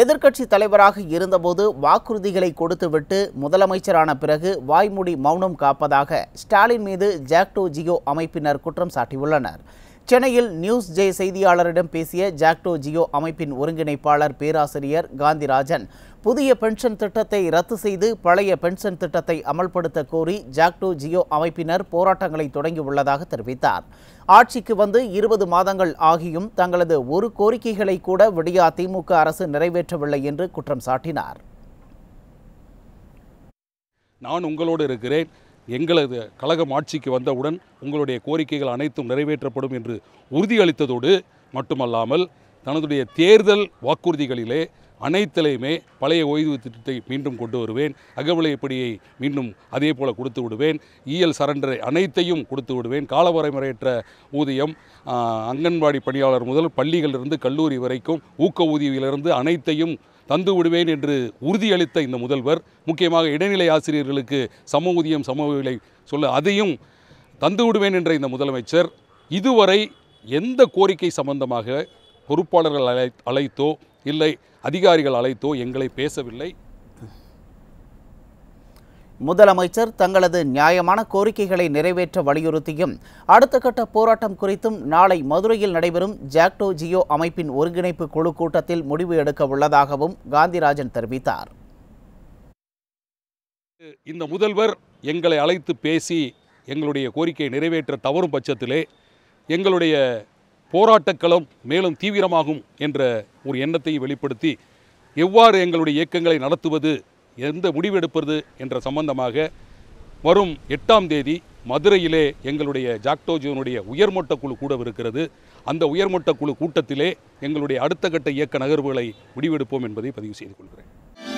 எதிர்க்கட்சி தலைவராக இருந்தபோது வாக்குறுதிகளை கொடுத்துவிட்டு முதலமைச்சரான பிறகு வாய்மூடி மௌனம் காப்பதாக ஸ்டாலின் மீது ஜாக்டோ ஜியோ அமைப்பினர் குற்றம் சாட்டியுள்ளனர் சென்னையில் நியூஸ் ஜே செய்தியாளரிடம் பேசிய ஜாக்டோ ஜியோ அமைப்பின் ஒருங்கிணைப்பாளர் பேராசிரியர் காந்திராஜன் புதிய பென்ஷன் திட்டத்தை ரத்து செய்து பழைய பென்ஷன் திட்டத்தை அமல்படுத்த கோரி ஜாக்டோ ஜியோ அமைப்பினர் போராட்டங்களை தொடங்கியுள்ளதாக தெரிவித்தார் ஆட்சிக்கு வந்து இருபது மாதங்கள் ஆகியும் தங்களது ஒரு கோரிக்கைகளை கூட விடியா திமுக அரசு நிறைவேற்றவில்லை என்று குற்றம் சாட்டினார் நான் உங்களோடு இருக்கிறேன் எங்களது கழகம் ஆட்சிக்கு வந்தவுடன் உங்களுடைய கோரிக்கைகள் அனைத்தும் நிறைவேற்றப்படும் என்று உறுதியளித்ததோடு மட்டுமல்லாமல் தனதுடைய தேர்தல் வாக்குறுதிகளிலே அனைத்திலையுமே பழைய ஓய்வு திட்டத்தை மீண்டும் கொண்டு வருவேன் அகவிலைப்படியை மீண்டும் அதே போல் கொடுத்து விடுவேன் இயல் சரண்டரை அனைத்தையும் கொடுத்து விடுவேன் காலவரைமுறையற்ற ஊதியம் அங்கன்வாடி பணியாளர் முதல் பள்ளிகளிலிருந்து கல்லூரி வரைக்கும் ஊக்க ஊதியிலிருந்து அனைத்தையும் தந்து விடுவேன் என்று உறுதியளித்த இந்த முதல்வர் முக்கியமாக இடைநிலை ஆசிரியர்களுக்கு சம ஊதியம் சம விலை சொல்ல அதையும் தந்து விடுவேன் என்ற இந்த முதலமைச்சர் இதுவரை எந்த கோரிக்கை சம்பந்தமாக பொறுப்பாளர்கள் அழை அழைத்தோ இல்லை அதிகாரிகள் அழைத்தோ எங்களை பேசவில்லை முதலமைச்சர் தங்களது நியாயமான கோரிக்கைகளை நிறைவேற்ற வலியுறுத்தியும் அடுத்த கட்ட போராட்டம் குறித்தும் நாளை மதுரையில் நடைபெறும் ஜாக்டோ ஜியோ அமைப்பின் ஒருங்கிணைப்பு குழு கூட்டத்தில் முடிவு எடுக்க உள்ளதாகவும் காந்திராஜன் தெரிவித்தார் இந்த முதல்வர் எங்களை அழைத்து பேசி எங்களுடைய கோரிக்கையை நிறைவேற்ற தவறும் பட்சத்திலே எங்களுடைய போராட்டக்களம் மேலும் தீவிரமாகும் என்ற ஒரு எண்ணத்தை வெளிப்படுத்தி எவ்வாறு எங்களுடைய இயக்கங்களை நடத்துவது எந்த முடிவெடுப்பது என்ற சம்பந்தமாக வரும் எட்டாம் தேதி மதுரையிலே எங்களுடைய ஜாக்டோஜியனுடைய உயர்மட்ட குழு கூடவிருக்கிறது அந்த உயர்மட்ட குழு கூட்டத்திலே எங்களுடைய அடுத்த கட்ட இயக்க நகர்வுகளை முடிவெடுப்போம் என்பதை பதிவு செய்து கொள்கிறேன்